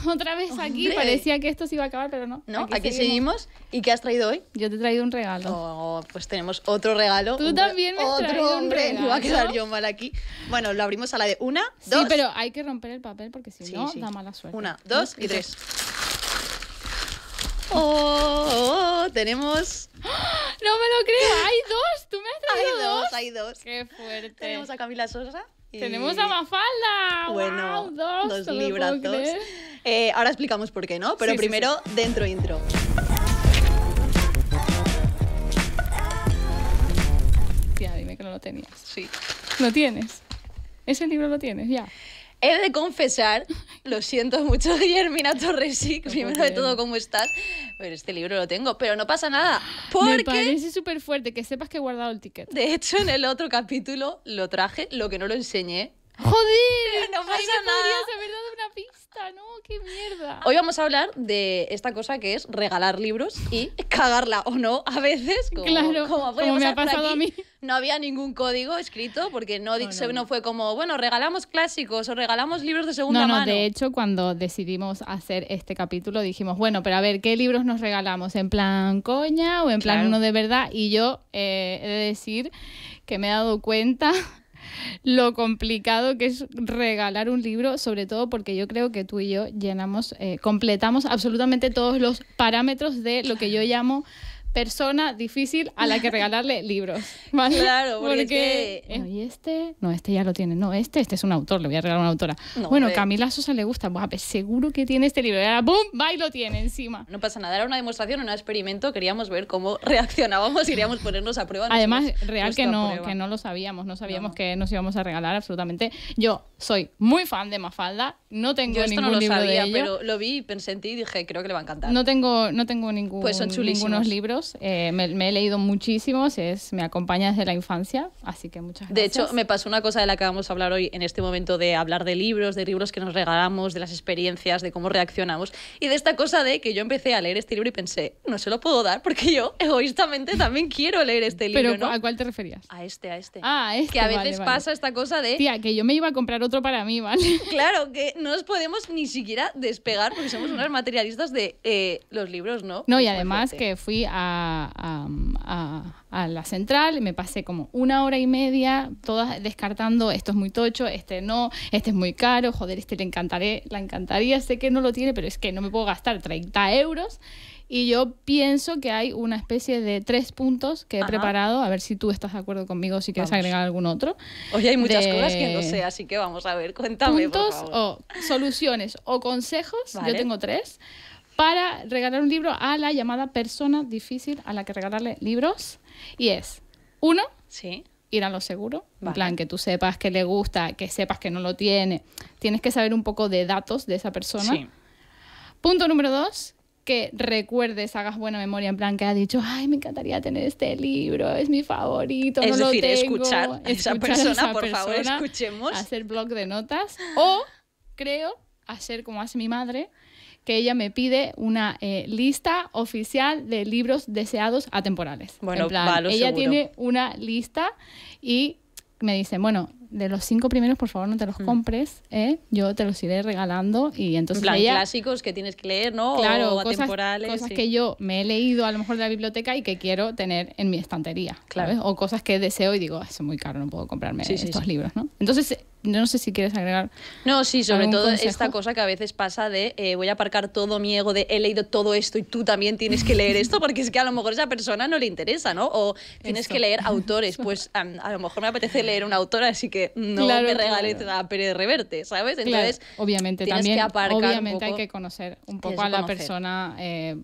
otra vez aquí. Parecía que esto se iba a acabar, pero no. No, aquí, seguimos. ¿Y qué has traído hoy? Yo te he traído un regalo. Oh, pues tenemos otro regalo. Tú también me has otro traído hombre. un regalo. va a quedar yo mal aquí. Bueno, lo abrimos a la de una, dos. Sí, pero hay que romper el papel porque si no, da mala suerte. Una, dos, y tres. Oh, oh, oh, tenemos. ¡Ah! ¡No me lo creo! ¡Hay dos! ¡Tú me has traído hay dos! dos! Hay dos. ¡Qué fuerte! Tenemos a Camila Sosa tenemos a Mafalda. Bueno, dos, dos eh, ahora explicamos por qué, ¿no? Pero primero, dentro intro. Ya, dime que no lo tenías. Sí. ¿Lo tienes? Ese libro lo tienes, ya. He de confesar, lo siento mucho, Germina Torresic, primero de todo, ¿cómo estás? Pero este libro lo tengo, pero no pasa nada. Porque... Me parece súper fuerte que sepas que he guardado el ticket. De hecho, en el otro capítulo lo traje, lo que no lo enseñé. ¡Joder! No pasa nada. haber dado una pista, ¿no? ¡Qué mierda! Hoy vamos a hablar de esta cosa que es regalar libros y cagarla o no a veces, como, me ha pasado a mí no había ningún código escrito porque no, fue como, bueno, regalamos clásicos o regalamos libros de segunda mano. de hecho, cuando decidimos hacer este capítulo dijimos, bueno, pero a ver, ¿qué libros nos regalamos? ¿En plan coña o en plan uno de verdad? Y yo eh, he de decir que me he dado cuenta lo complicado que es regalar un libro, sobre todo porque yo creo que tú y yo llenamos, eh, completamos absolutamente todos los parámetros de lo que yo llamo persona difícil a la que regalarle libros. ¿vale? Claro, porque, y eh". este, no, este ya lo tiene, no, este, este es un autor, le voy a regalar a una autora. bueno, Camila Sosa le gusta, pues, seguro que tiene este libro. Y ahora, ¡bum! Va y lo tiene encima. No pasa nada, era una demostración, un experimento, queríamos ver cómo reaccionábamos y queríamos ponernos a prueba. Además, real que no, que no lo sabíamos, no sabíamos que nos íbamos a regalar absolutamente. Yo soy muy fan de Mafalda, no tengo Yo ningún no lo sabía, pero lo vi, pensé y dije, creo que le va a encantar. No tengo, no tengo ningún, pues son ningunos libros eh, me, he leído muchísimos, es, me acompaña desde la infancia, así que muchas gracias. De hecho, me pasó una cosa de la que vamos a hablar hoy en este momento de hablar de libros, de libros que nos regalamos, de las experiencias, de cómo reaccionamos y de esta cosa de que yo empecé a leer este libro y pensé, no se lo puedo dar porque yo egoístamente también quiero leer este libro. ¿Pero a cuál te referías? A este, a este. Ah, a Que a este, veces pasa esta cosa de... Tía, que yo me iba a comprar otro para mí, ¿vale? claro, que no nos podemos ni siquiera despegar porque somos unas materialistas de eh, los libros, ¿no? No, y además que fui a a, la central, me pasé como una hora y media, todas descartando, esto es muy tocho, este no, este es muy caro, joder, este le encantaré, la encantaría, sé que no lo tiene, pero es que no me puedo gastar 30 euros. Y yo pienso que hay una especie de tres puntos que he preparado, a ver si tú estás de acuerdo conmigo, si quieres agregar algún otro. Hoy hay muchas cosas que no sé, así que vamos a ver, cuéntame. Puntos por favor. o soluciones o consejos, yo tengo tres para regalar un libro a la llamada persona difícil a la que regalarle libros. Y es, uno, ir a lo seguro, en plan que tú sepas que le gusta, que sepas que no lo tiene. Tienes que saber un poco de datos de esa persona. Punto número dos, que recuerdes, hagas buena memoria, en plan que ha dicho, ay, me encantaría tener este libro, es mi favorito. Es no decir, lo tengo. escuchar, a esa persona, por favor, escuchemos. Hacer blog de notas o, creo, hacer como hace mi madre, que ella me pide una eh, lista oficial de libros deseados atemporales. Bueno, ella tiene una lista y me dice, bueno, de los cinco primeros, por favor, no te los mm. compres, ¿eh? yo te los iré regalando. Y entonces. En plan, clásicos que tienes que leer, ¿no? Claro, o atemporales. Cosas, que yo me he leído a lo mejor de la biblioteca y que quiero tener en mi estantería. Claro. O cosas que deseo y digo, es muy caro, no puedo comprarme estos libros, ¿no? Entonces, no sé si quieres agregar. No, sí, sobre todo esta cosa que a veces pasa de eh, voy a aparcar todo mi ego de he leído todo esto y tú también tienes que leer esto, porque es que a lo mejor esa persona no le interesa, ¿no? O tienes que leer autores, pues a, lo mejor me apetece leer una autora, así que no me regales nada, a Pérez Reverte, ¿sabes? Entonces, obviamente, también, Obviamente hay que conocer un poco a la persona. Eh,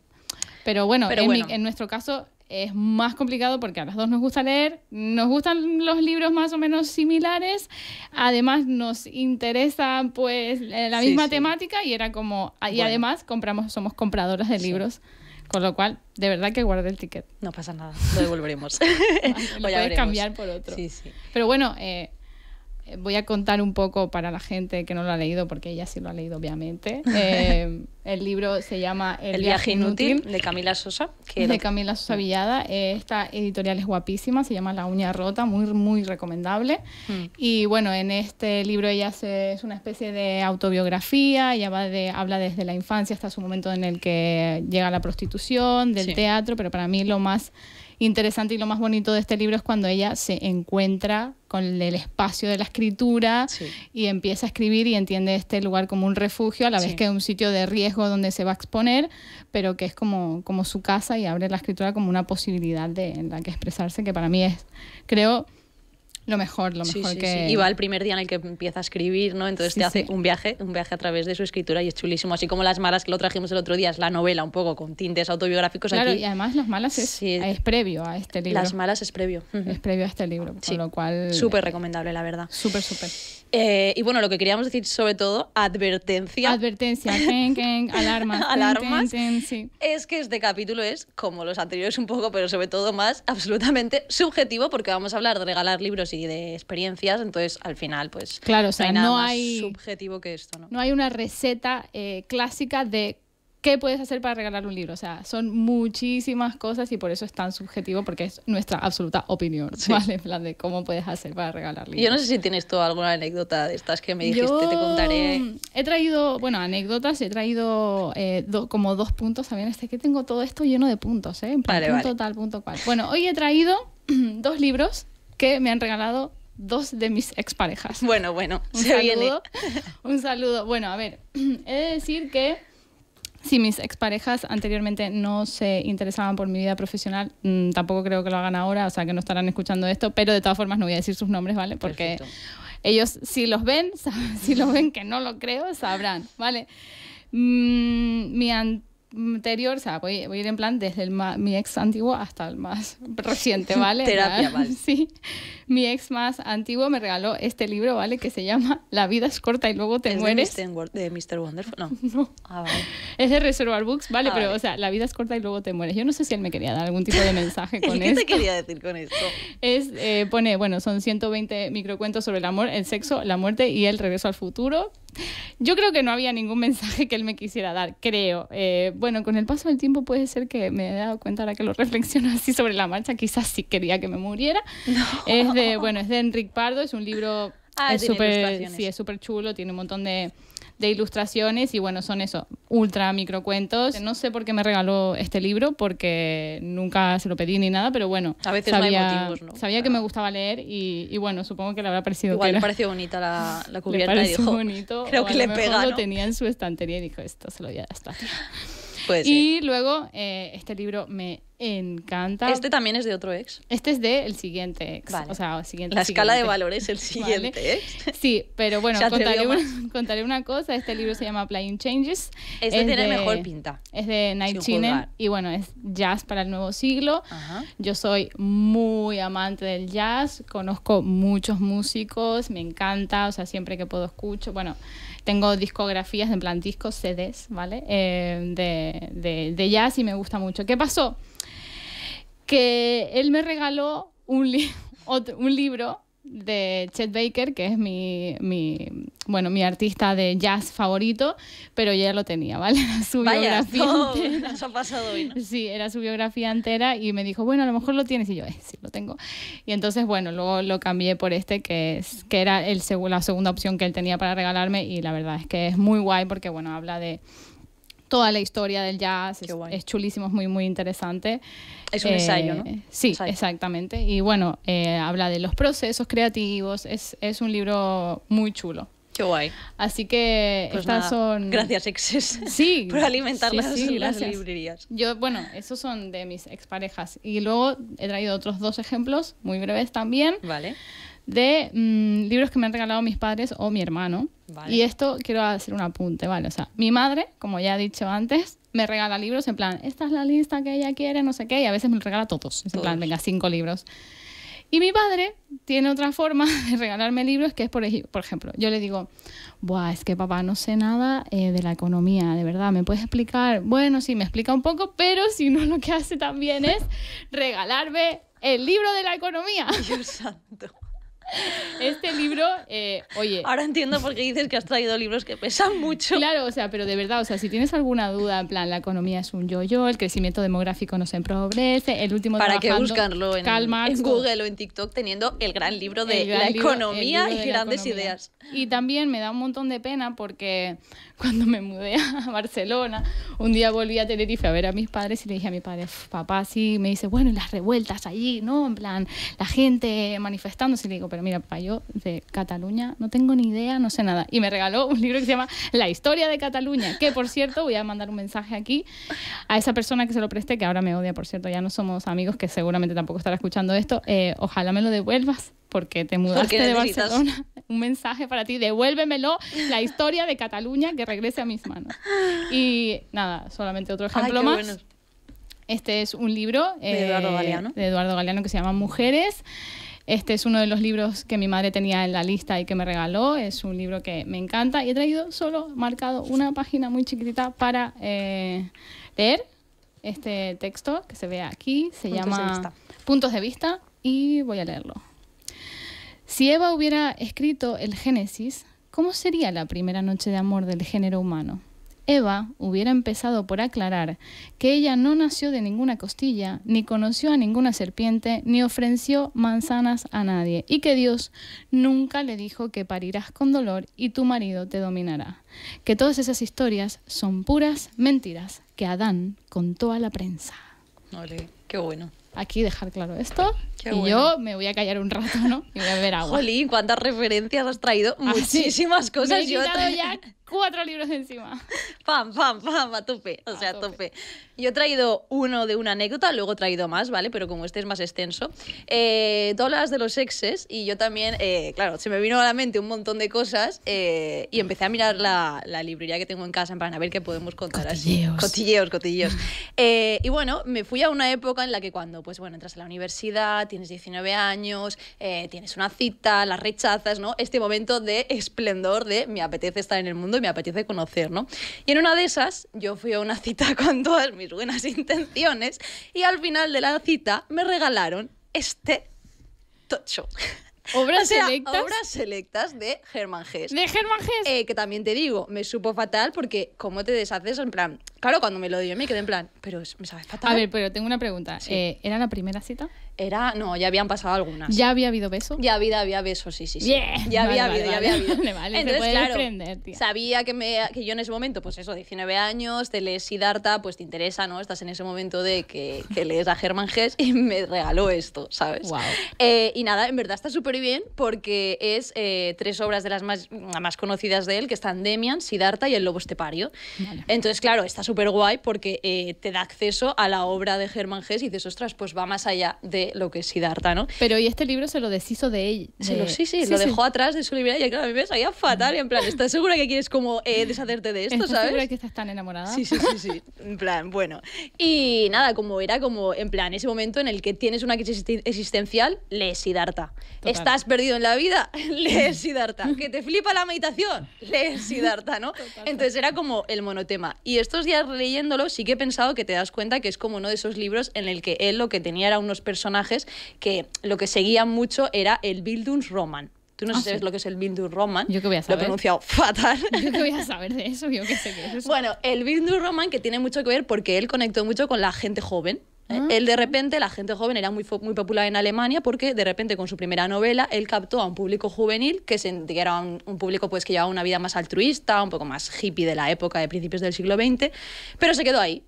pero bueno, en nuestro caso es más complicado porque a las dos nos gusta leer, nos gustan los libros más o menos similares, además nos interesa pues la misma temática y era como y además compramos somos compradoras de libros. Con lo cual, de verdad que guardé el ticket. No pasa nada, lo devolveremos. lo, cambiar por otro. Pero bueno, eh, voy a contar un poco para la gente que no lo ha leído, porque ella sí lo ha leído, obviamente. Eh, el libro se llama El, viaje inútil, de Camila Sosa. Que de Camila Sosa Villada. Eh, esta editorial es guapísima, se llama La uña rota, muy, muy recomendable. Hmm. Y bueno, en este libro ella es una especie de autobiografía, ella habla desde la infancia hasta su momento en el que llega a la prostitución, del teatro, pero para mí lo más interesante y lo más bonito de este libro es cuando ella se encuentra con el espacio de la escritura y empieza a escribir y entiende este lugar como un refugio, a la vez que un sitio de riesgo donde se va a exponer, pero que es como, como su casa y abre la escritura como una posibilidad de, en la que expresarse, que para mí es, creo, lo mejor, lo mejor que... Y va el primer día en el que empieza a escribir, ¿no? Entonces te hace un viaje, un viaje a través de su escritura y es chulísimo. Así como Las Malas, que lo trajimos el otro día, es la novela un poco con tintes autobiográficos claro, y además Las Malas es, previo a este libro. Las Malas es previo. Es previo a este libro, con lo cual... Súper recomendable, la verdad. Súper, súper. Eh, y bueno, lo que queríamos decir sobre todo, advertencia. Advertencia, ken, ken, Es que este capítulo es, como los anteriores un poco, pero sobre todo más, absolutamente subjetivo porque vamos a hablar de regalar libros y de experiencias, entonces al final pues claro, no hay, más subjetivo que esto. ¿no? no hay una receta eh, clásica de ¿qué puedes hacer para regalar un libro? O sea, son muchísimas cosas y por eso es tan subjetivo, porque es nuestra absoluta opinión, ¿vale? En plan de cómo puedes hacer para regalar libros. Yo no sé si tienes tú alguna anécdota de estas que me dijiste, te contaré. He traído, bueno, anécdotas, he traído eh, como dos puntos también. Este que tengo todo esto lleno de puntos, ¿eh? En punto tal, punto cual. Bueno, hoy he traído dos libros que me han regalado dos de mis exparejas. Bueno, bueno, un saludo, Un saludo. Bueno, a ver, he de decir que si mis exparejas anteriormente no se interesaban por mi vida profesional, mm, tampoco creo que lo hagan ahora, o sea que no estarán escuchando esto, pero de todas formas no voy a decir sus nombres, ¿vale? Porque ellos si los ven, si los ven que no lo creo, sabrán, ¿vale? Mm, mi anterior anterior, o sea, voy, voy a ir en plan desde el mi ex antiguo hasta el más reciente, ¿vale? Terapia, ¿vale? Sí. Mi ex más antiguo me regaló este libro, ¿vale? Que se llama La vida es corta y luego te mueres. De Mr. Wonderful? No. Ah, es de Reservoir Books, ¿vale? Ah, pero, o sea, la vida es corta y luego te mueres. Yo no sé si él me quería dar algún tipo de mensaje con esto. ¿Qué te quería decir con esto? Es, eh, pone, bueno, son 120 microcuentos sobre el amor, el sexo, la muerte y el regreso al futuro. Yo creo que no había ningún mensaje que él me quisiera dar, creo. Eh, bueno, con el paso del tiempo puede ser que me he dado cuenta ahora que lo reflexiono así sobre la marcha, quizás sí quería que me muriera. Es de, bueno, es de Enric Pardo, es un libro ah, es súper sí, es super chulo, tiene un montón de de ilustraciones y bueno, son eso, ultra micro cuentos, No sé por qué me regaló este libro porque nunca se lo pedí ni nada, pero bueno, sabía, sabía que me ah. gustaba leer y, y, bueno, supongo que le habrá parecido Igual le pareció bonita la, la cubierta y dijo, bonito, creo que le pega, lo tenía en su estantería y dijo, esto se lo voy a dar y luego eh, este libro me encanta. Este también es de otro ex. Este es de el siguiente ex. siguiente, La escala de valores el siguiente Sí, pero bueno, contaré una, cosa. Este libro se llama Playing Changes. Este es tiene mejor pinta. Es de Night Chinen y bueno, es jazz para el nuevo siglo. Yo soy muy amante del jazz, conozco muchos músicos, me encanta, o sea, siempre que puedo escucho. Bueno, tengo discografías, en plan discos, CDs, ¿vale? Eh, de, jazz y me gusta mucho. ¿Qué pasó? Que él me regaló un, un libro de Chet Baker, que es mi, mi, bueno, mi artista de jazz favorito, pero ya lo tenía, ¿vale? su biografía ha pasado hoy, Sí, era su biografía entera y me dijo, bueno, a lo mejor lo tienes, y yo, eh, sí, lo tengo. Y entonces, bueno, luego lo cambié por este, que, es, que era el, la segunda opción que él tenía para regalarme y la verdad es que es muy guay porque, bueno, habla de toda la historia del jazz, es, es, chulísimo, es muy, muy interesante. Es un ensayo, ¿no? Eh, sí, exactamente. Y bueno, eh, habla de los procesos creativos. Es, es un libro muy chulo. Qué guay. Así que pues estas son. Gracias, exes. Sí. por alimentar las, librerías. Yo, bueno, esos son de mis exparejas. Y luego he traído otros dos ejemplos, muy breves también. Vale. De mm, libros que me han regalado mis padres o mi hermano. Vale. Y esto quiero hacer un apunte, ¿vale? O sea, mi madre, como ya he dicho antes, me regala libros en plan, esta es la lista que ella quiere, no sé qué, y a veces me regala todos, en plan, venga, cinco libros. Y mi padre tiene otra forma de regalarme libros que es, por, ejemplo, yo le digo, Buah, es que papá no sé nada eh, de la economía, de verdad, ¿me puedes explicar? Bueno, sí, me explica un poco, pero si no, lo que hace también es regalarme el libro de la economía. Dios santo. Este libro, eh, oye. Ahora entiendo por qué dices que has traído libros que pesan mucho. Claro, o sea, pero de verdad, o sea, si tienes alguna duda, en plan, la economía es un yo-yo, el crecimiento demográfico no se empobrece, el último Para que buscarlo en, en Google o en TikTok teniendo el gran libro de la economía y grandes ideas. Y también me da un montón de pena porque cuando me mudé a Barcelona, un día volví a Tenerife a ver a mis padres y le dije a mi padre, papá, sí, me dice, bueno, y las revueltas allí, ¿no? En plan, la gente manifestándose, y le digo, pero pero mira, papá, yo de Cataluña no tengo ni idea, no sé nada. Y me regaló un libro que se llama La historia de Cataluña, que por cierto, voy a mandar un mensaje aquí a esa persona que se lo presté, que ahora me odia, por cierto, ya no somos amigos, que seguramente tampoco estará escuchando esto. Eh, ojalá me lo devuelvas porque te mudaste de Barcelona. Un mensaje para ti, devuélvemelo, la historia de Cataluña que regrese a mis manos. Y nada, solamente otro ejemplo más. Este es un libro de Eduardo, eh, de Eduardo Galeano que se llama Mujeres. Este es uno de los libros que mi madre tenía en la lista y que me regaló. Es un libro que me encanta y he traído solo marcado una página muy chiquitita para eh, leer este texto que se ve aquí. Se llama Puntos de Vista y voy a leerlo. Si Eva hubiera escrito el Génesis, ¿cómo sería la primera noche de amor del género humano? Eva hubiera empezado por aclarar que ella no nació de ninguna costilla, ni conoció a ninguna serpiente, ni ofreció manzanas a nadie, y que Dios nunca le dijo que parirás con dolor y tu marido te dominará. Que todas esas historias son puras mentiras que Adán contó a la prensa. Ole, qué bueno. Aquí dejar claro esto y yo me voy a callar un rato, ¿no? Y voy a beber agua. Jolín, cuántas referencias has traído. Ah, Muchísimas cosas. Me he yo ya cuatro libros encima. Pam, pam, pam, a tope. O sea, a tope. Yo he traído uno de una anécdota, luego he traído más, ¿vale? Pero como este es más extenso. todas eh, las de los exes. y yo también, eh, claro, se me vino a la mente un montón de cosas eh, y empecé a mirar la, librería que tengo en casa en a ver qué podemos contar cotilleos. así. Cotilleos, cotilleos. y bueno, me fui a una época en la que cuando, pues bueno, entras a la universidad, tienes 19 años, eh, tienes una cita, la rechazas, ¿no? Este momento de esplendor de me apetece estar en el mundo y me apetece conocer, ¿no? Y en una de esas yo fui a una cita con todas mis buenas intenciones y al final de la cita me regalaron este tocho. Obras selectas. Obras selectas de Germán Gess. De Germán Gess. Eh, que también te digo, me supo fatal porque cómo te deshaces en plan, Claro, cuando me lo dio me quedé en plan, pero me sabes fatal. A ver, pero tengo una pregunta. Eh, ¿Era la primera cita? Era, no, ya habían pasado algunas. ¿Ya había habido besos? Ya había, había besos, sí, sí, sí. Ya había habido, ya había habido. Vale, Entonces, claro, sabía que, me, que yo en ese momento, pues eso, 19 años, te lees Siddhartha, pues te interesa, ¿no? Estás en ese momento de que, lees a Germán Hess y me regaló esto, ¿sabes? Wow. Eh, y nada, en verdad está súper bien porque es eh, tres obras de las más, más conocidas de él, que están Demian, Siddhartha y El Lobo Estepario. Entonces, claro, está súper súper guay porque eh, te da acceso a la obra de Germán Gess y dices, ostras, pues va más allá de lo que es Siddhartha, ¿no? Pero y este libro se lo deshizo de él. Se lo, sí, sí, lo dejó atrás de su librería y claro, a mí me salía fatal. Y en plan, ¿estás segura que quieres como eh, deshacerte de esto, ¿Estás sabes? segura que estás tan enamorada? Sí, sí, sí, sí. en plan, bueno. Y nada, como era como, en plan, ese momento en el que tienes una crisis existencial, lees Siddhartha. Estás perdido en la vida, lees Siddhartha. que te flipa la meditación, lees Siddhartha, ¿no? Entonces era como el monotema. Y estos días leyéndolo, sí que he pensado que te das cuenta que es como uno de esos libros en el que él lo que tenía era unos personajes que lo que seguían mucho era el Bildungsroman. Tú no ah, sabes lo que es el Bildungsroman. Yo que voy a saber. Lo he pronunciado fatal. Yo que voy a saber de eso, yo que sé qué es eso. Bueno, el Bildungsroman que tiene mucho que ver porque él conectó mucho con la gente joven. El ah. Él de repente, la gente joven era muy, muy popular en Alemania porque de repente con su primera novela él captó a un público juvenil que, se, era un, público pues que llevaba una vida más altruista, un poco más hippie de la época de principios del siglo XX, pero se quedó ahí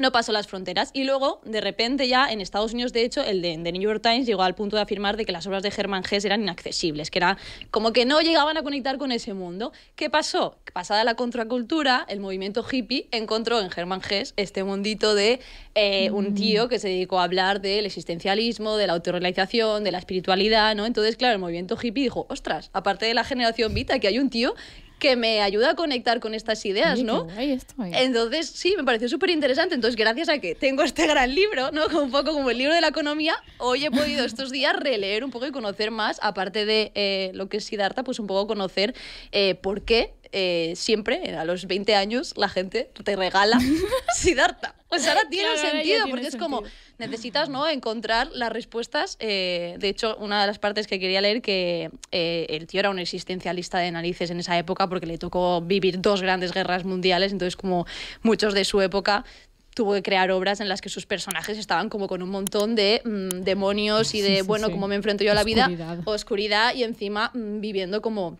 no pasó las fronteras. Y luego, de repente, ya en Estados Unidos, de hecho, el de, The New York Times llegó al punto de afirmar de que las obras de Herman Hesse eran inaccesibles, que era como que no llegaban a conectar con ese mundo. ¿Qué pasó? Pasada la contracultura, el movimiento hippie encontró en Herman Hesse este mundito de eh, un mm. tío que se dedicó a hablar del existencialismo, de la autorrealización, de la espiritualidad, ¿no? Entonces, claro, el movimiento hippie dijo, ostras, aparte de la generación Vita, que hay un tío que me ayuda a conectar con estas ideas, ¿no? Entonces, sí, me pareció súper interesante. Entonces, gracias a que tengo este gran libro, ¿no? Un poco como el libro de la economía, hoy he podido estos días releer un poco y conocer más, aparte de eh, lo que es Siddhartha, pues un poco conocer eh, por qué eh, siempre, a los 20 años, la gente te regala Siddhartha. Pues ahora tiene sentido, porque es como necesitas ¿no? encontrar las respuestas. Eh, de hecho, una de las partes que quería leer, que eh, el tío era un existencialista de narices en esa época, porque le tocó vivir dos grandes guerras mundiales, entonces como muchos de su época tuvo que crear obras en las que sus personajes estaban como con un montón de mm, demonios y de, bueno, como cómo me enfrento yo a la vida, oscuridad y encima mm, viviendo como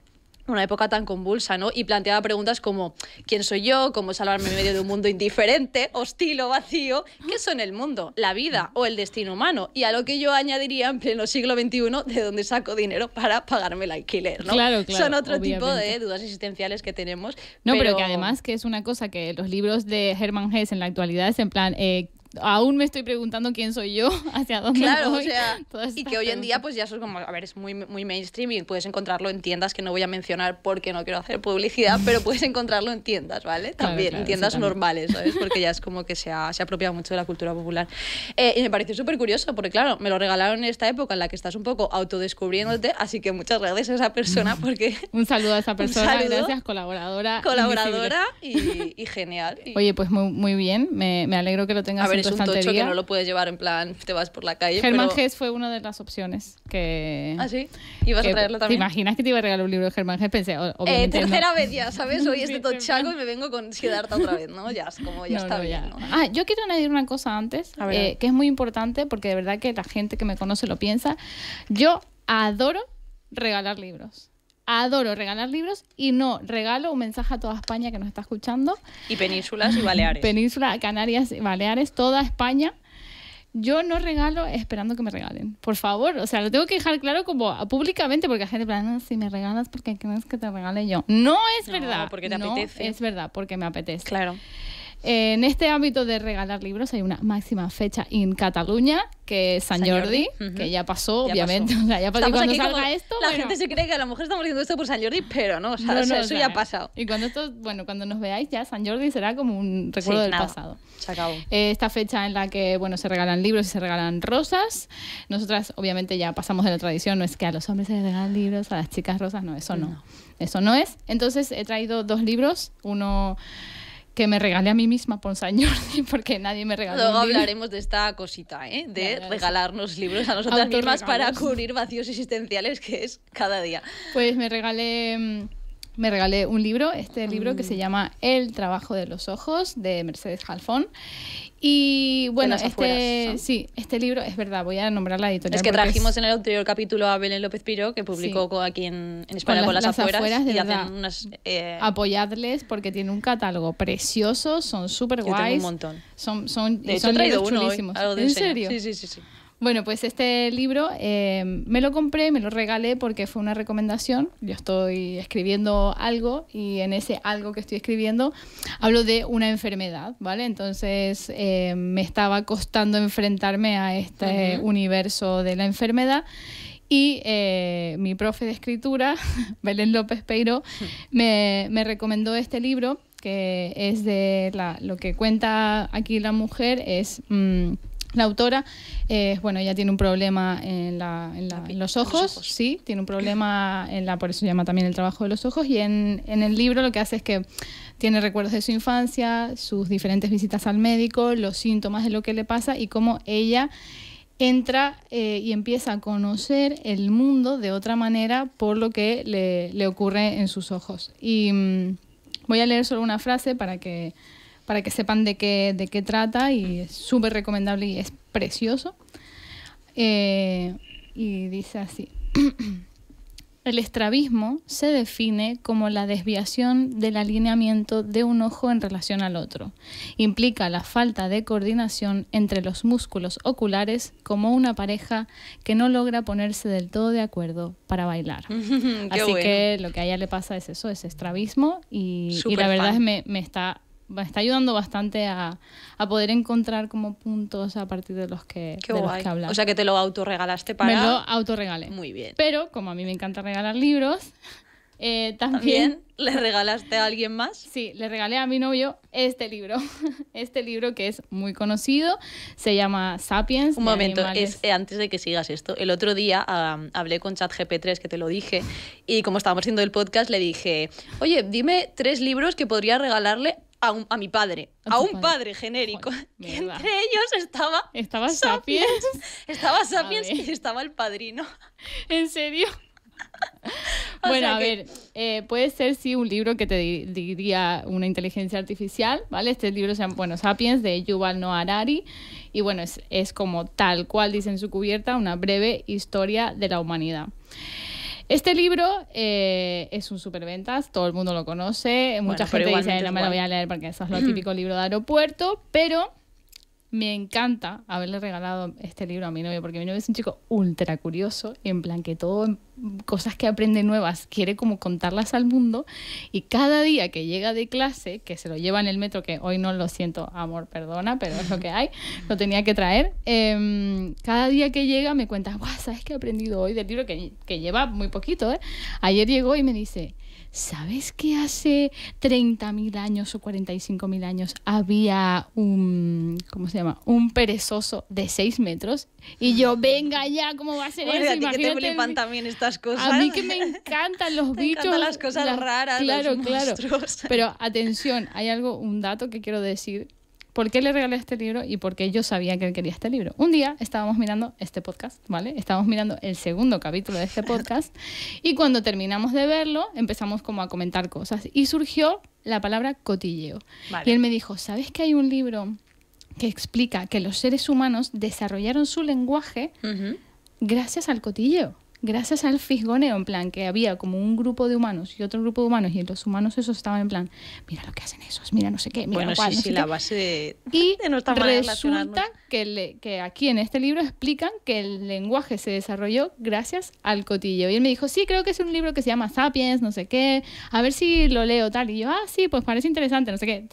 una época tan convulsa, ¿no? Y planteaba preguntas como ¿quién soy yo? ¿Cómo salvarme en medio de un mundo indiferente, hostil o vacío? ¿Qué son el mundo, la vida o el destino humano? Y a lo que yo añadiría en pleno siglo XXI, ¿de dónde saco dinero para pagarme el alquiler? Claro, claro, son otro tipo de dudas existenciales que tenemos. No, pero... que además que es una cosa que los libros de Hermann Hesse en la actualidad es en plan... Eh, aún me estoy preguntando quién soy yo, hacia dónde claro, O sea, y que hoy en día pues ya eso es como, a ver, es muy, muy mainstream y puedes encontrarlo en tiendas que no voy a mencionar porque no quiero hacer publicidad, pero puedes encontrarlo en tiendas, ¿vale? También, en tiendas normales, ¿sabes? Porque ya es como que se ha, se ha apropiado mucho de la cultura popular. Eh, y me pareció súper curioso porque, claro, me lo regalaron en esta época en la que estás un poco autodescubriéndote, así que muchas gracias a esa persona porque... un saludo a esa persona, gracias, colaboradora. Colaboradora y, genial. Oye, pues muy, muy bien, me, me alegro que lo tengas. A ver, es un tocho que no lo puedes llevar en plan, te vas por la calle. Germán pero... Gess fue una de las opciones que. Ah, sí. Ibas a traerlo también. ¿Te imaginas que te iba a regalar un libro de Germán Gess? Pensé, eh, obviamente. tercera vez ya, ¿sabes? Hoy este tochaco y me vengo con Siddhartha otra vez, ¿no? Ya, como ya está bien. Ah, yo quiero añadir una cosa antes, eh, que es muy importante porque de verdad que la gente que me conoce lo piensa. Yo adoro regalar libros adoro regalar libros y no regalo un mensaje a toda España que nos está escuchando. Y penínsulas y Baleares. Península, Canarias y Baleares, toda España. Yo no regalo esperando que me regalen. Por favor, o sea, lo tengo que dejar claro como públicamente porque a gente plana, ah, si me regalas porque crees que te regale yo. No es verdad. Porque te Es verdad, porque me apetece. Claro. En este ámbito de regalar libros hay una máxima fecha en Cataluña, que es San, Jordi, que ya pasó, obviamente. ya pasó. Y cuando salga esto. La gente se cree que a lo mejor estamos haciendo esto por San Jordi, pero no, eso ya ha pasado. Y cuando esto, bueno, cuando nos veáis, ya San Jordi será como un recuerdo del pasado. Se acabó. Eh, esta fecha en la que, bueno, se regalan libros y se regalan rosas. Nosotras, obviamente, ya pasamos de la tradición, no es que a los hombres se les regalan libros, a las chicas rosas, no, eso no. Eso no es. Entonces, he traído dos libros, uno que me regalé a mí misma por porque nadie me regaló. Luego hablaremos de esta cosita, ¿eh? de regalarnos libros a nosotras mismas para cubrir vacíos existenciales que es cada día. Pues me regalé mm, me regalé un libro, este libro que se mm. llama El trabajo de los ojos de Mercedes Jalfón. Y bueno, este, sí, este libro es verdad, voy a nombrar la editorial. Es que trajimos en el anterior capítulo a Belén López Piro, que publicó aquí en, España con las, afueras, eh, Apoyadles porque tiene un catálogo precioso, son súper guays. un montón. Son, de ¿En serio? sí, sí. sí. Bueno, pues este libro eh, me lo compré, me lo regalé porque fue una recomendación. Yo estoy escribiendo algo y en ese algo que estoy escribiendo hablo de una enfermedad, ¿vale? Entonces eh, me estaba costando enfrentarme a este universo de la enfermedad. Y eh, mi profe de escritura, Belén López Peiro, hmm. me, recomendó este libro que es de la, lo que cuenta aquí la mujer, es... Mm, la autora, eh, bueno, ella tiene un problema en, la, en, los, ojos, sí, tiene un problema en la, por eso llama también el trabajo de los ojos, y en, el libro lo que hace es que tiene recuerdos de su infancia, sus diferentes visitas al médico, los síntomas de lo que le pasa y cómo ella entra eh, y empieza a conocer el mundo de otra manera por lo que le, ocurre en sus ojos. Y mm, voy a leer solo una frase para que para que sepan de qué, de qué trata y es súper recomendable y es precioso. Eh, y dice así. El estrabismo se define como la desviación del alineamiento de un ojo en relación al otro. Implica la falta de coordinación entre los músculos oculares como una pareja que no logra ponerse del todo de acuerdo para bailar. Así que lo que a ella le pasa es eso, es estrabismo y, la verdad me, me está está ayudando bastante a, poder encontrar como puntos a partir de los que, hablas. O sea, que te lo autorregalaste para... Me lo autorregalé. Muy bien. Pero como a mí me encanta regalar libros, eh, también... le regalaste a alguien más. Sí, le regalé a mi novio este libro. Este libro que es muy conocido, se llama Sapiens. Un momento, eh, antes de que sigas esto, el otro día hablé con ChatGP3, que te lo dije, y como estábamos haciendo el podcast, le dije, oye, dime tres libros que podría regalarle a, mi padre, a, un padre, genérico. entre ellos estaba. Estaba Sapiens. estaba Sapiens y estaba el padrino. ¿En serio? bueno, a ver, eh, puede ser sí un libro que te diría una inteligencia artificial, ¿vale? Este libro se llama, bueno, Sapiens de Yuval Noah Harari y bueno, es, es como tal cual dice en su cubierta, una breve historia de la humanidad. Este libro eh, es un superventas, todo el mundo lo conoce, mucha gente dice, no me lo voy a leer porque eso es lo típico libro de aeropuerto, pero me encanta haberle regalado este libro a mi novio, porque mi novio es un chico ultra curioso, en plan que todo, cosas que aprende nuevas, quiere como contarlas al mundo, y cada día que llega de clase, que se lo lleva en el metro, que hoy no lo siento, amor, perdona, pero es lo que hay, lo tenía que traer, em, cada día que llega me cuenta, ¿sabes qué he aprendido hoy del libro? Que, lleva muy poquito, eh?". Ayer llegó y me dice, ¿Sabes que hace 30.000 años o 45.000 años había un, ¿cómo se llama? Un perezoso de 6 metros. Y yo, venga ya, ¿cómo va a ser eso? A que también estas cosas. A mí que me encantan los me Encantan las cosas raras, claro, los Pero atención, hay algo, un dato que quiero decir por qué le regalé este libro y por qué yo sabía que él quería este libro. Un día estábamos mirando este podcast, ¿vale? Estábamos mirando el segundo capítulo de este podcast y cuando terminamos de verlo empezamos como a comentar cosas y surgió la palabra cotilleo. Y él me dijo, ¿sabes que hay un libro que explica que los seres humanos desarrollaron su lenguaje gracias al cotilleo? gracias al fisgoneo, en plan, que había como un grupo de humanos y otro grupo de humanos, y los humanos esos estaban en plan, mira lo que hacen esos, mira no sé qué, mira bueno, cual... sí, la base Y resulta que, que aquí en este libro explican que el lenguaje se desarrolló gracias al cotillo. Y él me dijo, sí, creo que es un libro que se llama Sapiens, no sé qué, a ver si lo leo tal. Y yo, ah, sí, pues parece interesante, no sé qué.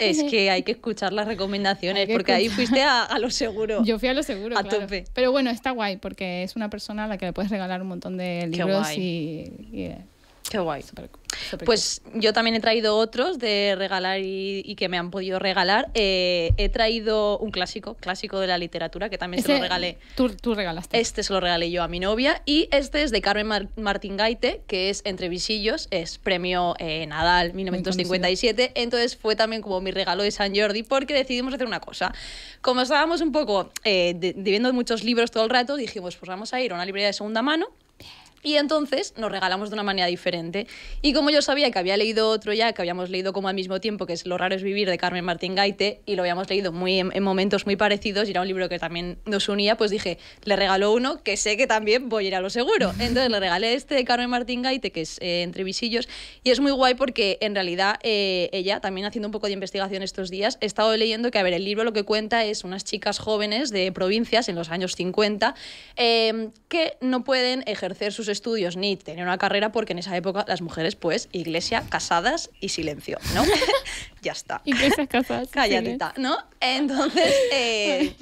es que hay que escuchar las recomendaciones, porque ahí fuiste a, lo seguro. Yo fui a lo seguro. A claro. Pero bueno, está guay, porque es una persona a la que que le puedes regalar un montón de libros y, Qué guay. pues yo también he traído otros de regalar y, que me han podido regalar. Eh, he traído un clásico, clásico de la literatura, que también se lo regalé. Tú, regalaste. Este se lo regalé yo a mi novia. Y este es de Carmen Martín Gaite, que es Entre Visillos, es premio eh, Nadal 1957. Entonces fue también como mi regalo de San Jordi, porque decidimos hacer una cosa. Como estábamos un poco viviendo eh, muchos libros todo el rato, dijimos, pues vamos a ir a una librería de segunda mano y entonces nos regalamos de una manera diferente. Y como yo sabía que había leído otro ya, que habíamos leído como al mismo tiempo, que es Lo raro es vivir de Carmen Martín Gaite, y lo habíamos leído muy en, momentos muy parecidos, y era un libro que también nos unía, pues dije, le regaló uno que sé que también voy a ir a lo seguro. Entonces le regalé este de Carmen Martín Gaite, que es eh, Entre Visillos, y es muy guay porque en realidad eh, ella, también haciendo un poco de investigación estos días, he estado leyendo que, a ver, el libro lo que cuenta es unas chicas jóvenes de provincias en los años 50 eh, que no pueden ejercer sus estudios ni tener una carrera porque en esa época las mujeres, pues, iglesia, casadas y silencio, ¿no? ya está. Iglesias casadas. Calladita, ¿no? Entonces, eh,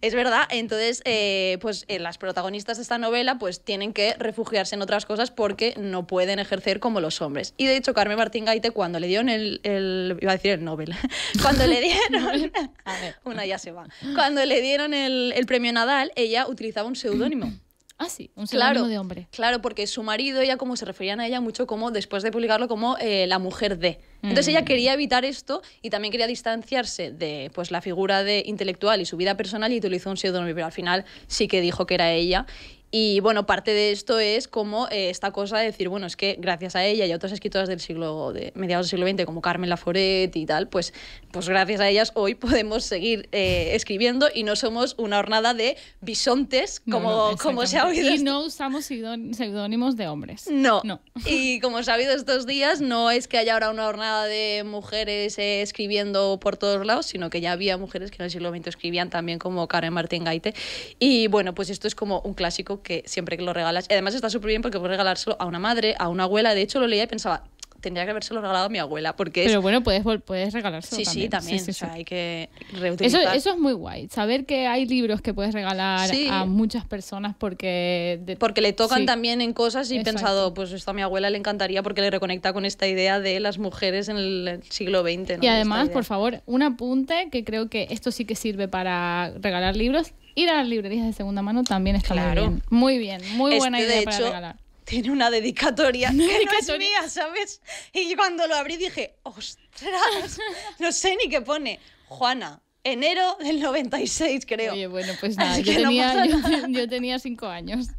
es verdad, entonces, eh, pues eh, las protagonistas de esta novela pues tienen que refugiarse en otras cosas porque no pueden ejercer como los hombres. Y de hecho, Carmen Martín Gaite, cuando le dieron el, iba a decir el Nobel, cuando le dieron, una ya se va, cuando le dieron el premio Nadal, ella utilizaba un seudónimo. Ah, sí, un de hombre. Claro, porque su marido, ella como se referían a ella mucho como, después de publicarlo, como eh, la mujer de. Entonces ella mm. quería evitar esto y también quería distanciarse de pues, la figura de intelectual y su vida personal y utilizó un pseudónimo, pero al final sí que dijo que era ella y bueno, parte de esto es como eh, esta cosa de decir, bueno, es que gracias a ella y a otras escritoras del siglo de mediados del siglo XX, como Carmen Laforet y tal, pues, pues gracias a ellas hoy podemos seguir eh, escribiendo y no somos una hornada de bisontes, como, como se ha oído. Y no usamos seudónimos de hombres. No. no. Y como se ha oído estos días, no es que haya ahora una hornada de mujeres eh, escribiendo por todos lados, sino que ya había mujeres que en el siglo XX escribían también como Karen Martín Gaite. Y bueno, pues esto es como un clásico que siempre que lo regalas, además está súper bien porque puedes regalárselo a una madre, a una abuela, de hecho lo leía y pensaba, tendría que habérselo regalado a mi abuela. Porque Pero bueno, puedes, puedes regalárselo. Sí, también. sí, también. Sí, también, o sea, hay que reutilizar. Eso, es muy guay. Saber que hay libros que puedes regalar a muchas personas porque. Porque le tocan también en cosas y he pensado, pues esto a mi abuela le encantaría porque le reconecta con esta idea de las mujeres en el siglo XX. Y además, por favor, un apunte que creo que esto sí que sirve para regalar libros. Ir a las librerías de segunda mano también está muy bien. Muy bien, muy buena idea para regalar tiene una dedicatoria que no es mía, ¿sabes? Y cuando lo abrí dije, ostras, no sé ni qué pone. Juana, enero del 96, creo. Oye, bueno, pues nada, yo, tenía, cinco años.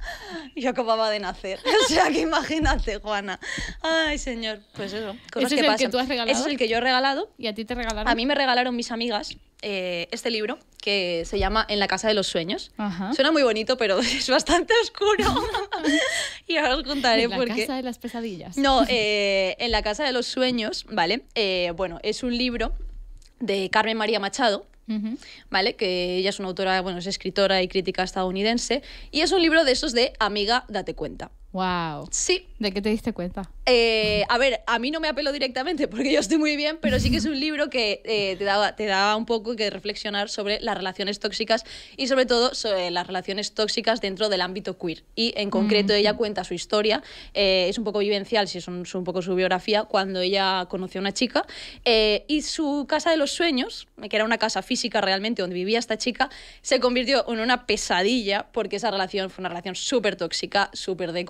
Yo acababa de nacer. O sea, que imagínate, Juana. Ay, señor. Pues eso. Cosas es el que tú has regalado? Ese es el que yo he regalado. ¿Y a ti te regalaron? A mí me regalaron mis amigas. Eh, este libro que se llama En la casa de los sueños. Suena muy bonito, pero es bastante oscuro. y ahora os contaré por qué. En la casa de las pesadillas. No, eh, En la casa de los sueños, ¿vale? Eh, bueno, es un libro de Carmen María Machado, ¿vale? Que ella es una autora, bueno, es escritora y crítica estadounidense, y es un libro de esos de Amiga, date cuenta. Wow. Sí. ¿De qué te diste cuenta? Eh, a ver, a mí no me apelo directamente porque yo estoy muy bien, pero sí que es un libro que eh, te, da te da un poco que reflexionar sobre las relaciones tóxicas y sobre todo sobre las relaciones tóxicas dentro del ámbito queer. Y en concreto mm. ella cuenta su historia, eh, es un poco vivencial, si es un, poco su biografía, cuando ella conoció a una chica y su casa de los sueños, que era una casa física realmente donde vivía esta chica, se convirtió en una pesadilla porque esa relación fue una relación súper tóxica, súper de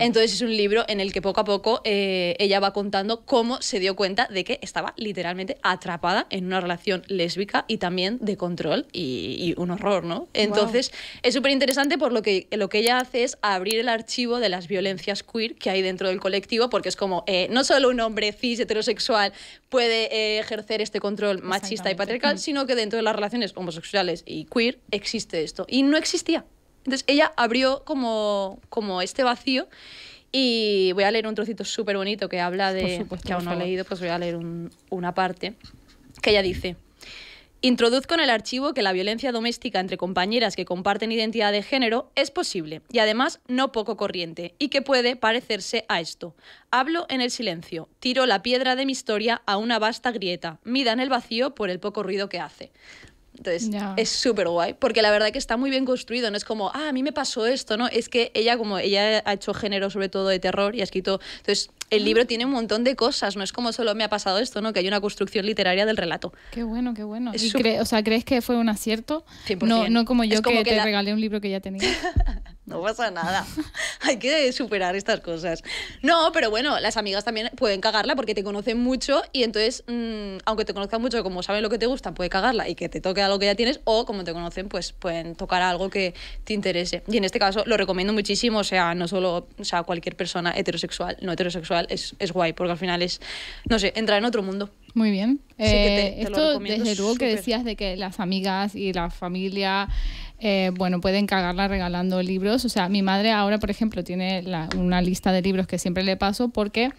entonces es un libro en el que poco a poco eh, ella va contando cómo se dio cuenta de que estaba literalmente atrapada en una relación lésbica y también de control y, un horror, ¿no? Entonces es súper interesante por lo que, lo que ella hace es abrir el archivo de las violencias queer que hay dentro del colectivo porque es como eh, no solo un hombre cis heterosexual puede eh, ejercer este control machista y patriarcal, mm. sino que dentro de las relaciones homosexuales y queer existe esto y no existía. Entonces ella abrió como, como este vacío y voy a leer un trocito súper bonito que habla de, supuesto, que aún no he leído, pues voy a leer una parte, que ella dice, Introduzco en el archivo que la violencia doméstica entre compañeras que comparten identidad de género es posible y además no poco corriente y que puede parecerse a esto. Hablo en el silencio, tiro la piedra de mi historia a una vasta grieta, mida en el vacío por el poco ruido que hace. Entonces, es súper guay, porque la verdad que está muy bien construido, no es como, ah, a mí me pasó esto, ¿no? Es que ella, como ella ha hecho género sobre todo de terror y ha escrito, entonces, el libro ah. tiene un montón de cosas, no es como solo me ha pasado esto, ¿no? Que hay una construcción literaria del relato. Qué bueno, qué bueno. o sea, ¿crees que fue un acierto? No, como yo que, te regalé un libro que ya tenía. no pasa nada. Hay que superar estas cosas. No, pero bueno, las amigas también pueden cagarla porque te conocen mucho y entonces, mm, aunque te conozcan mucho, como saben lo que te gusta, puede cagarla y que te toque algo que ya tienes o como te conocen, pues pueden tocar algo que te interese. Y en este caso lo recomiendo muchísimo, o sea, no solo, sea, cualquier persona heterosexual, no heterosexual, es, es guay porque al final es, no sé, entra en otro mundo. Muy bien. Eh, esto, desde luego que decías de que las amigas y la familia eh, bueno, pueden cagarla regalando libros. O sea, mi madre ahora, por ejemplo, tiene una lista de libros que siempre le paso porque...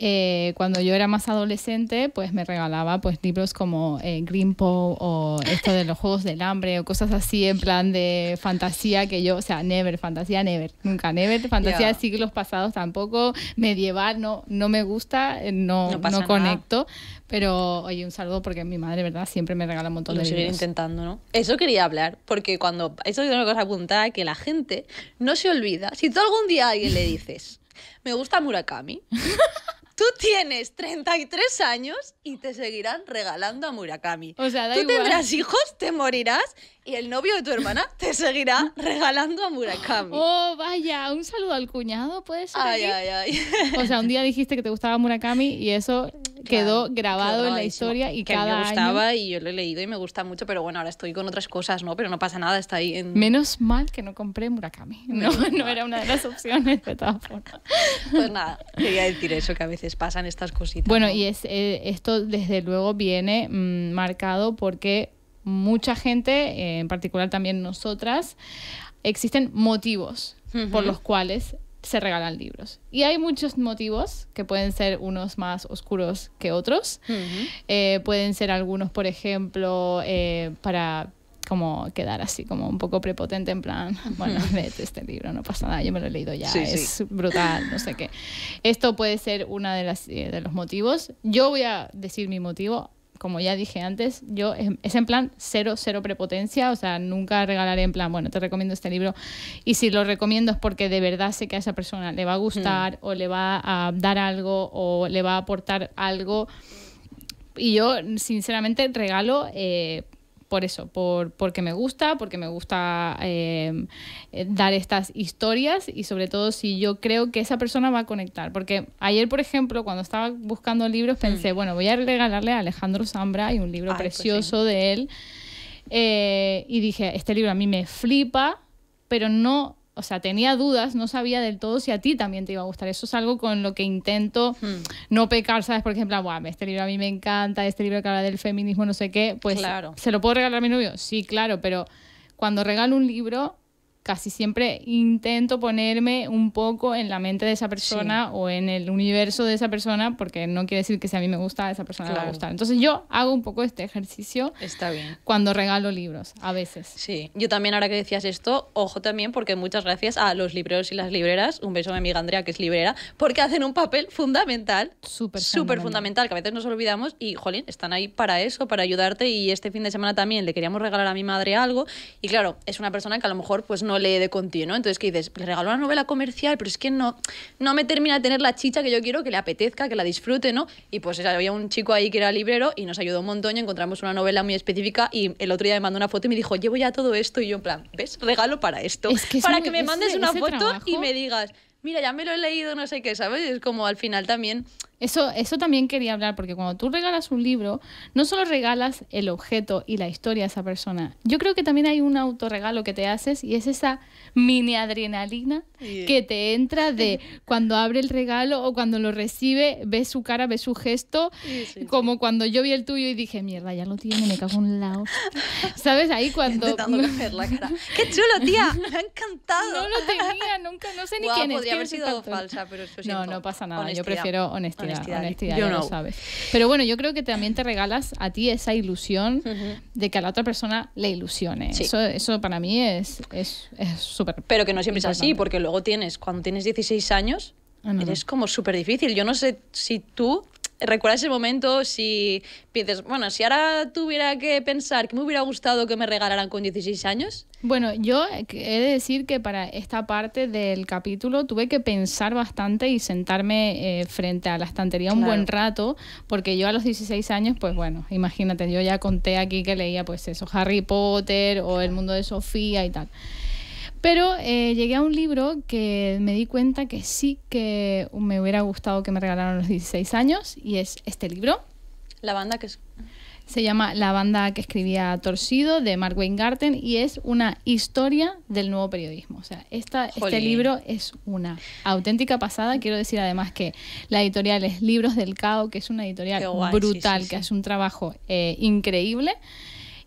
Eh, cuando yo era más adolescente, pues me regalaba pues libros como eh, Grimpo o esto de los juegos del hambre o cosas así en plan de fantasía que yo, o sea, never, fantasía never, nunca never, fantasía de siglos pasados tampoco, medieval no, no me gusta, no, no, conecto. Pero oye, un saludo porque mi madre, ¿verdad? Siempre me regala un montón Lo de seguiré intentando, ¿no? Eso quería hablar, porque cuando. Eso es una cosa apuntada que la gente no se olvida. Si tú algún día a alguien le dices, me gusta Murakami. tú tienes 33 años y te seguirán regalando a Murakami. O sea, tú tendrás hijos, te morirás y el novio de tu hermana te seguirá regalando a Murakami. Oh, vaya, un saludo al cuñado, puede ser. Ay, ay, ay. O sea, un día dijiste que te gustaba Murakami y eso quedó grabado en la historia y que cada me gustaba y yo lo he leído y me gusta mucho, pero bueno, ahora estoy con otras cosas, ¿no? Pero no pasa nada, está ahí en... Menos mal que no compré Murakami. No, no era una de las opciones de todas formas. Pues nada, quería decir eso, que a veces pasan estas cositas. Bueno, y es, eh, esto desde luego viene mm, marcado porque mucha gente, eh, en particular también nosotras, existen motivos por los cuales se regalan libros. Y hay muchos motivos que pueden ser unos más oscuros que otros. Eh, pueden ser algunos, por ejemplo, eh, para como quedar así como un poco prepotente en plan, bueno, vete este libro, no pasa nada, yo me lo he leído ya, es brutal, no sé qué. Esto puede ser uno de, de los motivos. Yo voy a decir mi motivo, como ya dije antes, yo em, es en plan cero, cero prepotencia, o sea, nunca regalaré en plan, bueno, te recomiendo este libro y si lo recomiendo es porque de verdad sé que a esa persona le va a mm. gustar o le va a dar algo o le va a aportar algo. Y yo, sinceramente, regalo... Eh, por eso, por, porque me gusta, porque me gusta eh, eh, dar estas historias y sobre todo si yo creo que esa persona va a conectar. Porque ayer, por ejemplo, cuando estaba buscando libros, mm. pensé, bueno, voy a regalarle a Alejandro Zambra y un libro pues precioso de él. Eh, y dije, este libro a mí me flipa, pero no o sea, tenía dudas, no sabía del todo si a ti también te iba a gustar. Eso es algo con lo que intento hmm. no pecar, ¿sabes? Por ejemplo, este libro a mí me encanta, este libro que habla del feminismo, no sé qué, pues claro. ¿se lo puedo regalar a mi novio? Sí, claro, pero cuando regalo un libro, casi siempre intento ponerme un poco en la mente de esa persona o en el universo de esa persona, porque no quiere decir que si a mí me gusta, a esa persona le va a gustar. Entonces yo hago un poco este ejercicio Está bien. cuando regalo libros, a veces. Sí, yo también ahora que decías esto, ojo también, porque muchas gracias a los libreros y las libreras, un beso a mi amiga Andrea, que es librera, porque hacen un papel fundamental, súper fundamental. fundamental, que a veces nos olvidamos y, jolín, están ahí para eso, para ayudarte y este fin de semana también le queríamos regalar a mi madre algo y claro, es una persona que a lo mejor pues no lee de continuo. Entonces, ¿qué dices? Le regaló una novela comercial, pero es que no, no me termina de tener la chicha que yo quiero, que le apetezca, que la disfrute, ¿no? Y pues había un chico ahí que era librero y nos ayudó un montón y encontramos una novela muy específica y el otro día me mandó una foto y me dijo, llevo ya todo esto y yo en plan, ¿ves? Regalo para esto. para que me mandes una foto y me digas, mira, ya me lo he leído, no sé qué, ¿sabes? Es como al final también eso, eso también quería hablar, porque cuando tú regalas un libro, no solo regalas el objeto y la historia a esa persona, yo creo que también hay un autorregalo que te haces y es esa mini adrenalina que te entra de cuando abre el regalo o cuando lo recibe, ves su cara, ves su gesto, como cuando yo vi el tuyo y dije, mierda, ya lo tiene, me cago en la ¿Sabes? Ahí cuando... la cara. ¡Qué chulo, tía! ¡Me ha encantado! No lo tenía, nunca, no sé ni quién es. haber sido falsa, pero eso No, no pasa nada, yo prefiero honestidad yo no Pero bueno, yo creo que también te regalas a ti esa ilusión de que a la otra persona le ilusione. Eso, eso para mí es súper. Es, Pero que no siempre es así, porque luego tienes, cuando tienes 16 años, es ah, Eres como súper difícil. Yo no sé si tú ¿Recuerdas ese momento si piensas, bueno, si ahora tuviera que pensar que me hubiera gustado que me regalaran con 16 años. Bueno, yo he de decir que para esta parte del capítulo tuve que pensar bastante y sentarme eh, frente a la estantería un buen rato, porque yo a los 16 años, pues bueno, imagínate, yo ya conté aquí que leía pues eso, Harry Potter o El mundo de Sofía y tal. Pero eh, llegué a un libro que me di cuenta que sí que me hubiera gustado que me regalaran los 16 años y es este libro. La banda que Se llama La banda que escribía Torcido de Mark Garten, y es una historia del nuevo periodismo. O sea, esta, este libro es una auténtica pasada. Quiero decir además que la editorial es Libros del Cao, que es una editorial brutal, que hace un trabajo eh, increíble.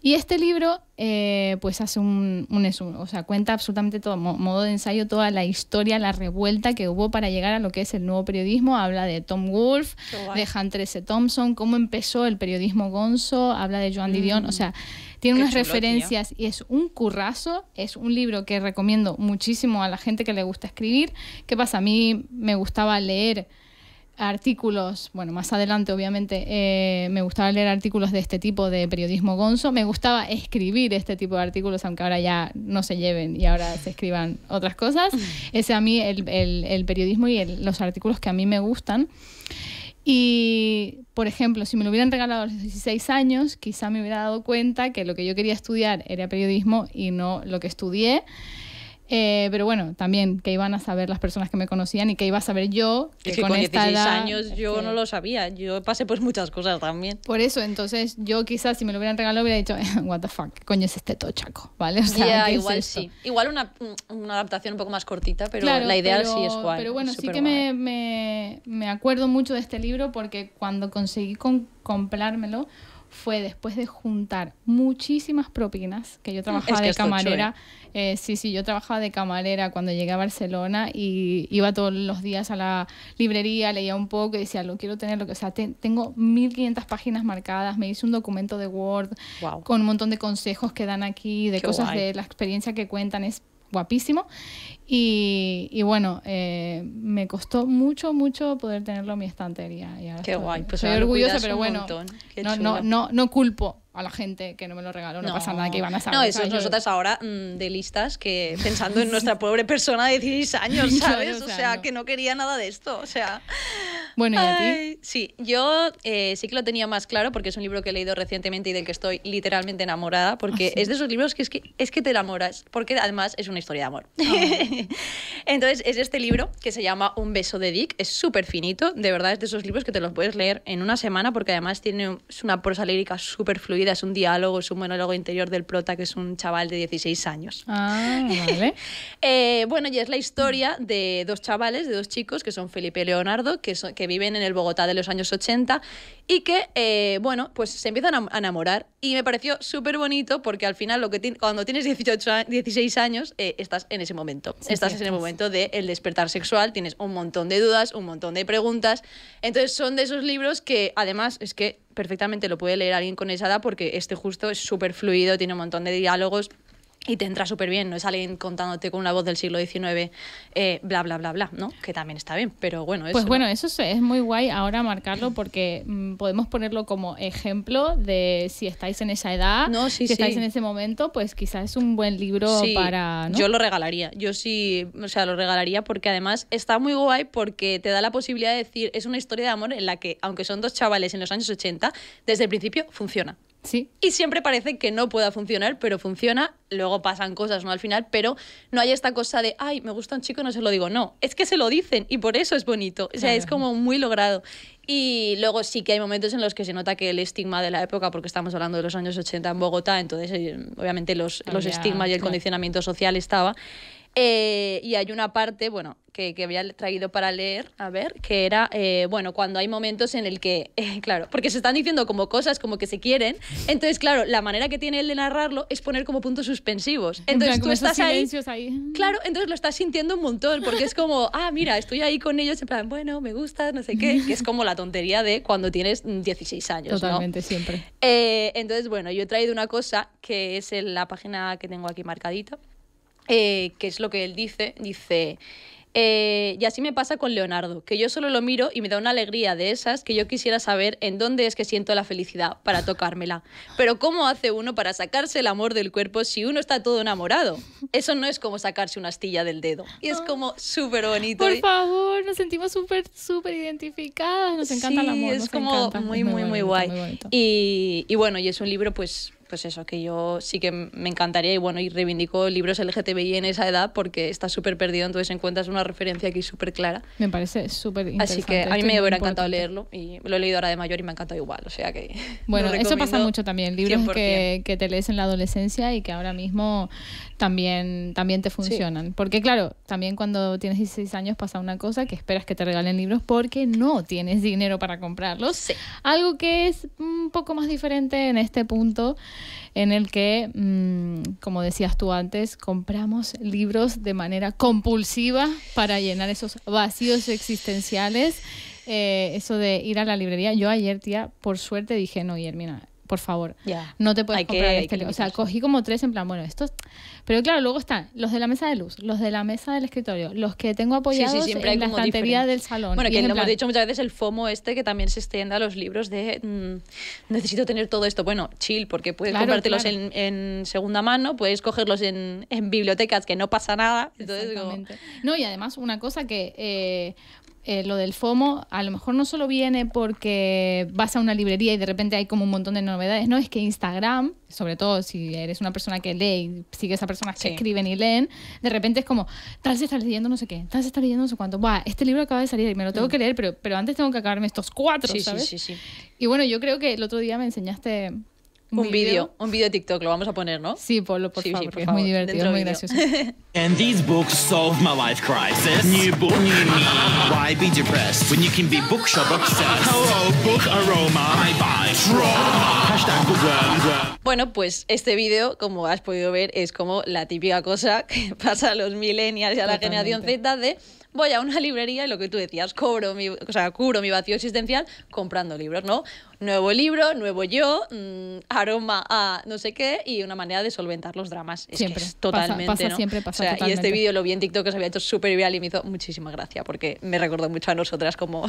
Y este libro, eh, pues hace un, un, o sea, cuenta absolutamente todo, modo de ensayo, toda la historia, la revuelta que hubo para llegar a lo que es el nuevo periodismo. Habla de Tom Wolfe, de Hunter S. Thompson, cómo empezó el periodismo gonzo, habla de Joan Didion, o mm. sea, tiene unas referencias y es un currazo, es un libro que recomiendo muchísimo a la gente que le gusta escribir. ¿Qué pasa? A mí me gustaba leer artículos, bueno, más adelante obviamente, eh, me gustaba leer artículos de este tipo de periodismo gonzo, me gustaba escribir este tipo de artículos, aunque ahora ya no se lleven y ahora se escriban otras cosas. Ese a mí el, periodismo y los artículos que a mí me gustan. Y, por ejemplo, si me lo hubieran regalado a los 16 años, quizá me hubiera dado cuenta que lo que yo quería estudiar era periodismo y no lo que estudié. Eh, pero bueno, también que iban a saber las personas que me conocían y que iba a saber yo. Que, es que con, con 16 años yo no lo sabía. Yo pasé por muchas cosas también. Por eso, entonces yo quizás si me lo hubieran regalado hubiera dicho, what the fuck, ¿qué coño es este tochaco? ¿Vale? O sea, igual sí. Igual una, adaptación un poco más cortita, pero la ideal sí es cual. Pero bueno, sí que me, acuerdo mucho de este libro porque cuando conseguí con, comprármelo fue después de juntar muchísimas propinas, que yo ah, trabajaba de camarera, eh, sí, sí, yo trabajaba de camarera cuando llegué a Barcelona y iba todos los días a la librería, leía un poco y decía, lo quiero tener, lo que, o sea, tengo 1500 páginas marcadas, me hice un documento de Word con un montón de consejos que dan aquí, de cosas de la experiencia que cuentan, es guapísimo. Y, y bueno, eh, me costó mucho, mucho poder tenerlo en mi estantería. Y ahora Qué guay, soy pues orgullosa, pero bueno, no, no, no, no culpo a la gente que no me lo regaló, no, pasa nada que iban a saber. No, eso es nosotras ahora mm, de listas que pensando en nuestra pobre persona de 16 años, ¿sabes? o sea, que no quería nada de esto, o sea. Bueno, ¿y a ti? Sí, yo eh, sí que lo tenía más claro porque es un libro que he leído recientemente y del que estoy literalmente enamorada, porque ah, es de esos libros que es, que es que te enamoras, porque además es una historia de amor. Ah. Entonces, es este libro que se llama Un beso de Dick, es súper finito, de verdad es de esos libros que te los puedes leer en una semana porque además tiene una prosa lírica súper fluida es un diálogo, es un monólogo interior del prota, que es un chaval de 16 años. Ah, eh, bueno, y es la historia de dos chavales, de dos chicos, que son Felipe y Leonardo, que, que viven en el Bogotá de los años 80 y que, eh, bueno, pues se empiezan a enamorar. Y me pareció súper bonito porque al final, lo que cuando tienes 18, 16 años, eh, estás en ese momento. estás en el momento del despertar sexual, tienes un montón de dudas, un montón de preguntas. Entonces, son de esos libros que además es que perfectamente lo puede leer alguien con esa edad porque este justo es súper fluido, tiene un montón de diálogos, y te entra súper bien, no es alguien contándote con una voz del siglo XIX, eh, bla, bla, bla, bla, ¿no? Que también está bien, pero bueno, pues eso. Pues bueno, eso es muy guay ahora marcarlo porque mm, podemos ponerlo como ejemplo de si estáis en esa edad, no, si estáis en ese momento, pues quizás es un buen libro para... Yo lo regalaría, yo sí, o sea, lo regalaría porque además está muy guay porque te da la posibilidad de decir, es una historia de amor en la que, aunque son dos chavales en los años 80, desde el principio funciona. Sí. Y siempre parece que no pueda funcionar, pero funciona. Luego pasan cosas, ¿no? Al final, pero no hay esta cosa de, ay, me gusta un chico, no se lo digo. No, es que se lo dicen y por eso es bonito. O sea, es como muy logrado. Y luego sí que hay momentos en los que se nota que el estigma de la época, porque estamos hablando de los años 80 en Bogotá, entonces eh, obviamente los, ah, estigmas y el condicionamiento social estaba. Eh, y hay una parte, bueno, que, había traído para leer, a ver, que era, eh, bueno, cuando hay momentos en el que, eh, claro, porque se están diciendo como cosas como que se quieren, entonces, claro, la manera que tiene él de narrarlo es poner como puntos suspensivos. Entonces tú estás ahí, Claro, entonces lo estás sintiendo un montón, porque es como, ah, mira, estoy ahí con ellos, en plan, bueno, me gusta, no sé qué, que es como la tontería de cuando tienes 16 años. Totalmente, siempre. entonces, bueno, yo he traído una cosa que es la página que tengo aquí marcadita eh, que es lo que él dice, dice... Eh, y así me pasa con Leonardo, que yo solo lo miro y me da una alegría de esas que yo quisiera saber en dónde es que siento la felicidad para tocármela. Pero ¿cómo hace uno para sacarse el amor del cuerpo si uno está todo enamorado? Eso no es como sacarse una astilla del dedo. Y es ah. como súper bonito. Por favor, nos sentimos súper, súper identificadas. Nos encanta el amor. Es como muy, muy, muy, guay. y, y bueno, y es un libro pues pues eso, que yo sí que me encantaría y bueno, y reivindico libros LGTBI en esa edad porque está súper perdido, entonces encuentras una referencia aquí súper clara. Me parece súper interesante. Así que a mí me hubiera encantado leerlo y lo he leído ahora de mayor y me ha encantado igual, o sea que... Bueno, eso pasa mucho también, libros que, te lees en la adolescencia y que ahora mismo también, también te funcionan. Porque claro, también cuando tienes 16 años pasa una cosa que esperas que te regalen libros porque no tienes dinero para comprarlos. Algo que es un poco más diferente en este punto en el que, mm, como decías tú antes, compramos libros de manera compulsiva para llenar esos vacíos existenciales. Eh, eso de ir a la librería. Yo ayer, tía, por suerte dije, no, Yermina por favor. No te puedes comprar este libro. O sea, cogí como tres en plan, bueno, estos. Pero claro, luego están los de la mesa de luz, los de la mesa del escritorio, los que tengo apoyados siempre en la estantería del salón. Bueno, que hemos dicho muchas veces, el FOMO este que también se extiende a los libros de mm, necesito tener todo esto. Bueno, chill, porque puedes comprártelos En, segunda mano, puedes cogerlos en, bibliotecas que no pasa nada. Entonces, No, y además, una cosa que. Eh, eh, lo del FOMO a lo mejor no solo viene porque vas a una librería y de repente hay como un montón de novedades, no, es que Instagram, sobre todo si eres una persona que lee y sigue a personas que escriben y leen, de repente es como, tal se está leyendo no sé qué, tal se está leyendo no sé cuánto, Buah, este libro acaba de salir y me lo tengo mm. que leer, pero, pero antes tengo que acabarme estos cuatro, sí, sí, Sí, y bueno, yo creo que el otro día me enseñaste un vídeo, un vídeo de TikTok, lo vamos a poner, ¿no? Sí, ponlo, por sí, favor, por porque favor. es muy divertido, Dentro muy gracioso. And these books solve my life crisis. New book, new me. Why be depressed when you can be bookshop obsessed? Hello, book aroma. I buy trauma. Hashtag bookworm. Bueno, pues este vídeo, como has podido ver, es como la típica cosa que pasa a los millennials y a la generación Z de voy a una librería y lo que tú decías, cobro mi, o sea, cubro mi vacío existencial comprando libros, ¿no? Nuevo libro, nuevo yo, mm, aroma a no sé qué y una manera de solventar los dramas. Es siempre. Que es totalmente, ¿no? Y este vídeo lo vi en TikTok que se había hecho súper viral y me hizo muchísima gracia porque me recordó mucho a nosotras como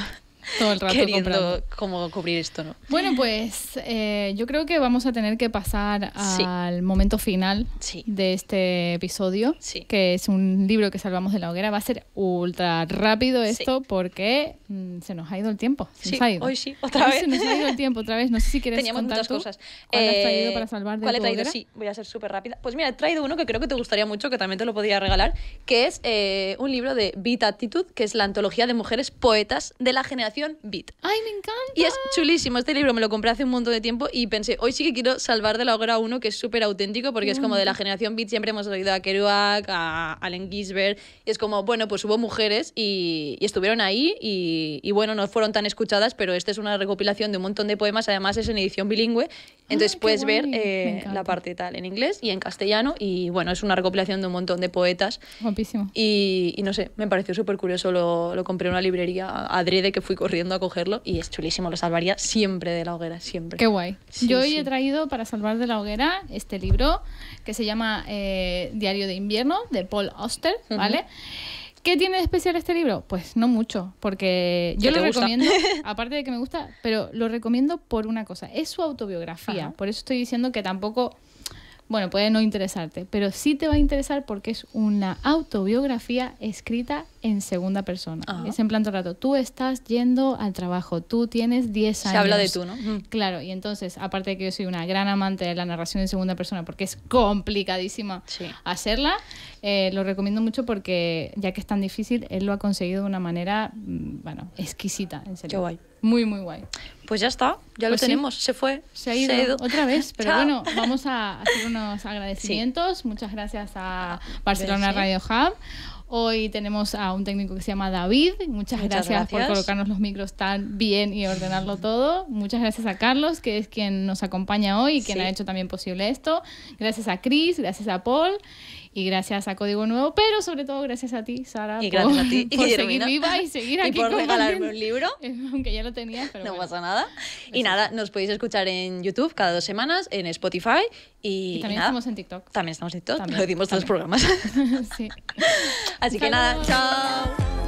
todo el rato queriendo como cubrir esto, ¿no? Bueno, pues eh, yo creo que vamos a tener que pasar al momento final de este episodio, que es un libro que salvamos de la hoguera. Va a ser ultra rápido esto porque mm, se nos ha ido el tiempo. Se nos ha ido. hoy sí, otra vez. Se nos ha ido el tiempo otra vez. No sé si quieres Teníamos muchas cosas. ¿Cuál has traído eh, para salvar de ¿Cuál he traído? Sí, voy a ser súper rápida. Pues mira, he traído uno que creo que te gustaría mucho, que también te lo podía regalar, que es eh, un libro de Vita Attitude, que es la antología de mujeres poetas de la generación Beat. ¡Ay, me encanta! Y es chulísimo. Este libro me lo compré hace un montón de tiempo y pensé, hoy sí que quiero salvar de la hoguera uno que es súper auténtico porque es como de la Generación Beat. Siempre hemos oído a Kerouac, a Allen Gisbert Y es como, bueno, pues hubo mujeres y, estuvieron ahí y, bueno, no fueron tan escuchadas, pero esta es una recopilación de un montón de poemas. Además, es en edición bilingüe. Entonces puedes ver eh, la parte tal en inglés y en castellano. Y bueno, es una recopilación de un montón de poetas. Guapísimo. Y, no sé, me pareció súper curioso. Lo, lo compré en una librería adrede que fui corriendo a cogerlo y es chulísimo, lo salvaría siempre de la hoguera, siempre. Qué guay. Yo hoy he traído para salvar de la hoguera este libro que se llama eh, Diario de invierno de Paul Auster, ¿vale? ¿Qué tiene de especial este libro? Pues no mucho, porque yo lo recomiendo, aparte de que me gusta, pero lo recomiendo por una cosa, es su autobiografía, por eso estoy diciendo que tampoco, bueno, puede no interesarte, pero sí te va a interesar porque es una autobiografía escrita en segunda persona. Es en plan todo el rato, tú estás yendo al trabajo, tú tienes 10 años. Se habla de tú, ¿no? Claro, y entonces, aparte de que yo soy una gran amante de la narración en segunda persona, porque es complicadísima hacerla, eh, lo recomiendo mucho porque, ya que es tan difícil, él lo ha conseguido de una manera, mm, bueno, exquisita, en serio. Qué guay. Muy, muy guay. Pues ya está, ya lo pues tenemos, se fue. Se ha ido, otra vez, pero bueno, vamos a hacer unos agradecimientos. Muchas gracias a Barcelona ¿eh? Radio Hub. Hoy tenemos a un técnico que se llama David. Muchas, gracias, por colocarnos los micros tan bien y ordenarlo todo. Muchas gracias a Carlos, que es quien nos acompaña hoy y quien ha hecho también posible esto. Gracias a Chris, gracias a Paul y gracias a Código Nuevo, pero sobre todo gracias a ti, Sara, y por, gracias a ti, por y seguir viva y seguir aquí. Y por regalarme un libro. Aunque ya lo tenía, pero. No pasa nada. Y nada, nos podéis escuchar en YouTube cada dos semanas, en Spotify y. también estamos en TikTok. También estamos en TikTok. También, lo dimos los programas. Así que nada, chao.